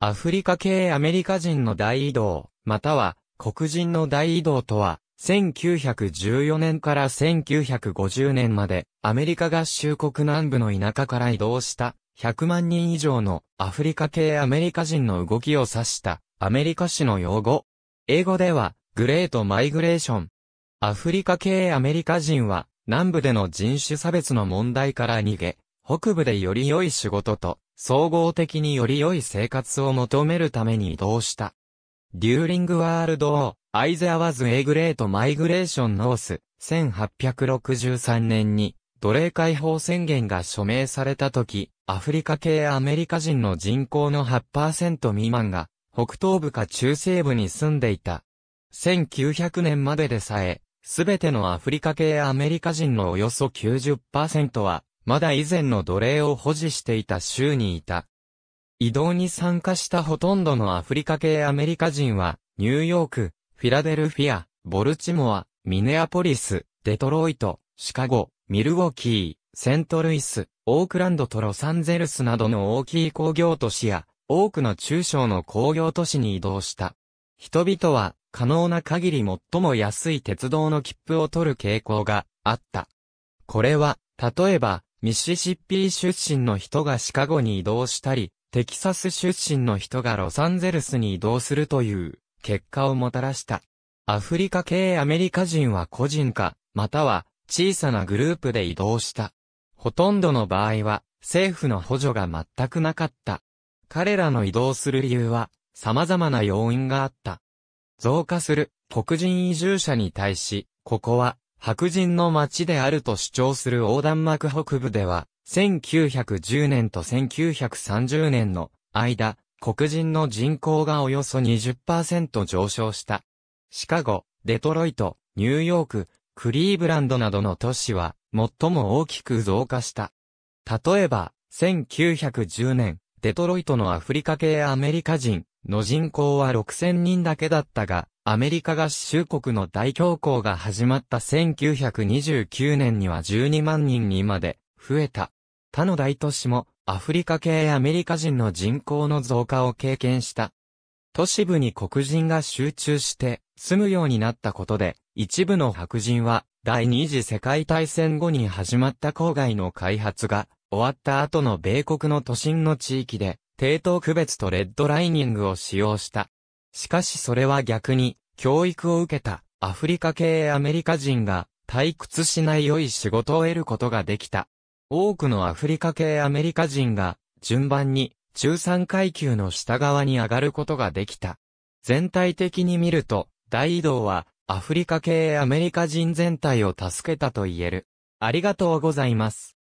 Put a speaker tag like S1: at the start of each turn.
S1: アフリカ系アメリカ人の大移動、または黒人の大移動とは、1914年から1950年まで、アメリカ合衆国南部の田舎から移動した100万人以上のアフリカ系アメリカ人の動きを指したアメリカ史の用語。英語では、グレートマイグレーション。アフリカ系アメリカ人は、南部での人種差別の問題から逃げ、北部でより良い仕事と、総合的により良い生活を求めるために移動した。デューリングワールドを、アイゼアワズ・エグレート・マイグレーション・ノース、1863年に、奴隷解放宣言が署名された時、アフリカ系アメリカ人の人口の8%未満が、北東部か中西部に住んでいた。1900年まででさえ、すべてのアフリカ系アメリカ人のおよそ90%は、まだ以前の奴隷を保持していた州にいた。移動に参加したほとんどのアフリカ系アメリカ人は、ニューヨーク、フィラデルフィア、ボルチモア、ミネアポリス、デトロイト、シカゴ、ミルウォーキー、セントルイス、オークランドとロサンゼルスなどの大きい工業都市や、多くの中小の工業都市に移動した。人々は、可能な限り最も安い鉄道の切符を取る傾向があった。これは、例えば、ミシシッピー出身の人がシカゴに移動したり、テキサス出身の人がロサンゼルスに移動するという結果をもたらした。アフリカ系アメリカ人は個人か、または小さなグループで移動した。ほとんどの場合は政府の補助が全くなかった。彼らの移動する理由は様々な要因があった。増加する黒人移住者に対し、ここは白人の町であると主張する横断幕北部では、1910年と1930年の間、黒人の人口がおよそ20%上昇した。シカゴ、デトロイト、ニューヨーク、クリーブランドなどの都市は、最も大きく増加した。例えば、1910年、デトロイトのアフリカ系アメリカ人の人口は6000人だけだったが、アメリカ合衆国の大恐慌が始まった1929年には12万人にまで増えた。他の大都市もアフリカ系アメリカ人の人口の増加を経験した。都市部に黒人が集中して住むようになったことで、一部の白人は第二次世界大戦後に始まった郊外の開発が終わった後の米国の都心の地域で、低等区別とレッドライニングを使用した。しかしそれは逆に、教育を受けたアフリカ系アメリカ人が退屈しない良い仕事を得ることができた。多くのアフリカ系アメリカ人が順番に中産階級の下側に上がることができた。全体的に見ると、大移動はアフリカ系アメリカ人全体を助けたと言える。ありがとうございます。